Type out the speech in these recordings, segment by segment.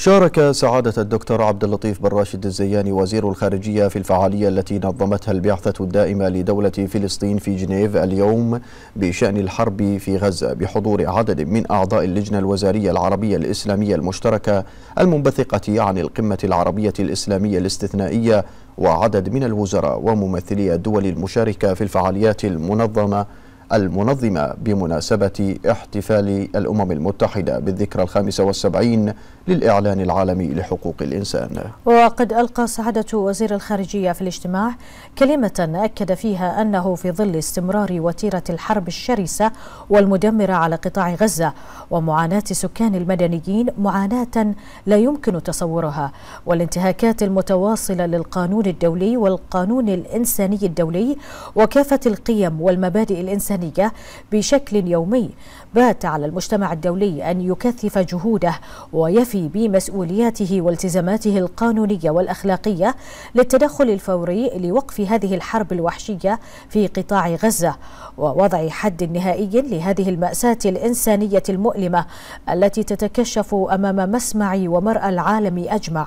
شارك سعادة الدكتور عبد اللطيف بن راشد الزياني وزير الخارجية في الفعالية التي نظمتها البعثة الدائمة لدولة فلسطين في جنيف اليوم بشأن الحرب في غزة بحضور عدد من أعضاء اللجنة الوزارية العربية الإسلامية المشتركة المنبثقة عن القمة العربية الإسلامية الاستثنائية وعدد من الوزراء وممثلي الدول المشاركة في الفعاليات المنظمة المنظمة بمناسبة احتفال الأمم المتحدة بالذكرى الخامسة والسبعين للإعلان العالمي لحقوق الإنسان وقد ألقى سعادة وزير الخارجية في الاجتماع كلمة أكد فيها أنه في ظل استمرار وتيرة الحرب الشرسة والمدمرة على قطاع غزة ومعاناة سكان المدنيين معاناة لا يمكن تصورها والانتهاكات المتواصلة للقانون الدولي والقانون الإنساني الدولي وكافة القيم والمبادئ الإنسانية الإنسانية بشكل يومي بات على المجتمع الدولي أن يكثف جهوده ويفي بمسؤولياته والتزاماته القانونية والأخلاقية للتدخل الفوري لوقف هذه الحرب الوحشية في قطاع غزة ووضع حد نهائي لهذه المأساة الإنسانية المؤلمة التي تتكشف أمام مسمع ومرأى العالم أجمع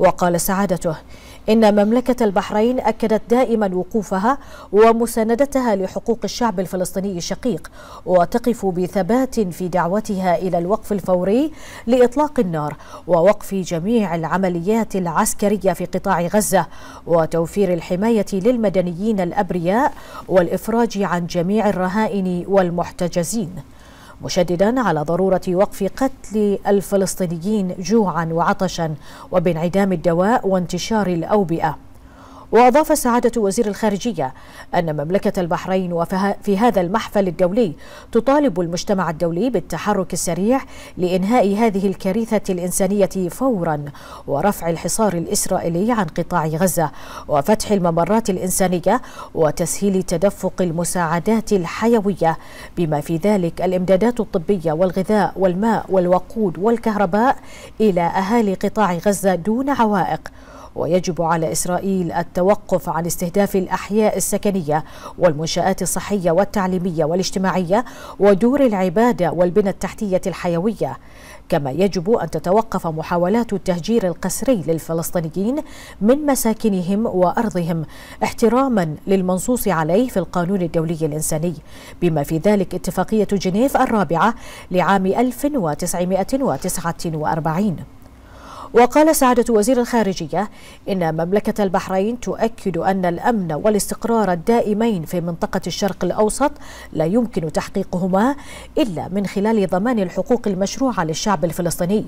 وقال سعادته إن مملكة البحرين أكدت دائما وقوفها ومساندتها لحقوق الشعب الفلسطيني الشقيق وتقف بثبات في دعوتها إلى الوقف الفوري لإطلاق النار ووقف جميع العمليات العسكرية في قطاع غزة وتوفير الحماية للمدنيين الأبرياء والإفراج عن جميع الرهائن والمحتجزين مشددا على ضرورة وقف قتل الفلسطينيين جوعا وعطشا وبانعدام الدواء وانتشار الأوبئة وأضاف سعادة وزير الخارجية أن مملكة البحرين وفي هذا المحفل الدولي تطالب المجتمع الدولي بالتحرك السريع لإنهاء هذه الكارثة الإنسانية فورا ورفع الحصار الإسرائيلي عن قطاع غزة وفتح الممرات الإنسانية وتسهيل تدفق المساعدات الحيوية بما في ذلك الإمدادات الطبية والغذاء والماء والوقود والكهرباء إلى أهالي قطاع غزة دون عوائق ويجب على إسرائيل التوقف عن استهداف الأحياء السكنية والمنشآت الصحية والتعليمية والاجتماعية ودور العبادة والبنى التحتية الحيوية كما يجب أن تتوقف محاولات التهجير القسري للفلسطينيين من مساكنهم وأرضهم احتراما للمنصوص عليه في القانون الدولي الإنساني بما في ذلك اتفاقية جنيف الرابعة لعام 1949 وقال سعادة وزير الخارجية إن مملكة البحرين تؤكد أن الأمن والاستقرار الدائمين في منطقة الشرق الأوسط لا يمكن تحقيقهما إلا من خلال ضمان الحقوق المشروعة للشعب الفلسطيني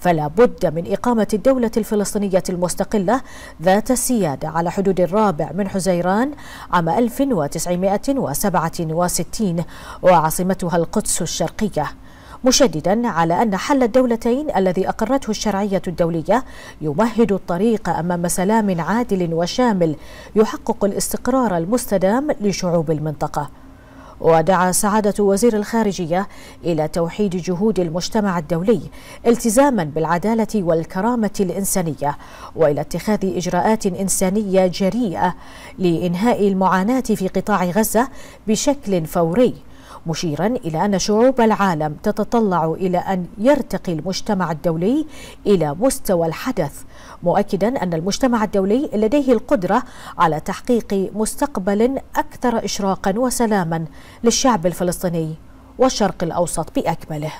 فلا بد من إقامة الدولة الفلسطينية المستقلة ذات السيادة على حدود الرابع من حزيران عام 1967 وعاصمتها القدس الشرقية مشددا على أن حل الدولتين الذي أقرته الشرعية الدولية يمهد الطريق أمام سلام عادل وشامل يحقق الاستقرار المستدام لشعوب المنطقة ودعا سعادة وزير الخارجية إلى توحيد جهود المجتمع الدولي التزاما بالعدالة والكرامة الإنسانية وإلى اتخاذ إجراءات إنسانية جريئة لإنهاء المعاناة في قطاع غزة بشكل فوري مشيرا إلى أن شعوب العالم تتطلع إلى أن يرتقي المجتمع الدولي إلى مستوى الحدث مؤكدا أن المجتمع الدولي لديه القدرة على تحقيق مستقبل أكثر إشراقا وسلاما للشعب الفلسطيني والشرق الأوسط بأكمله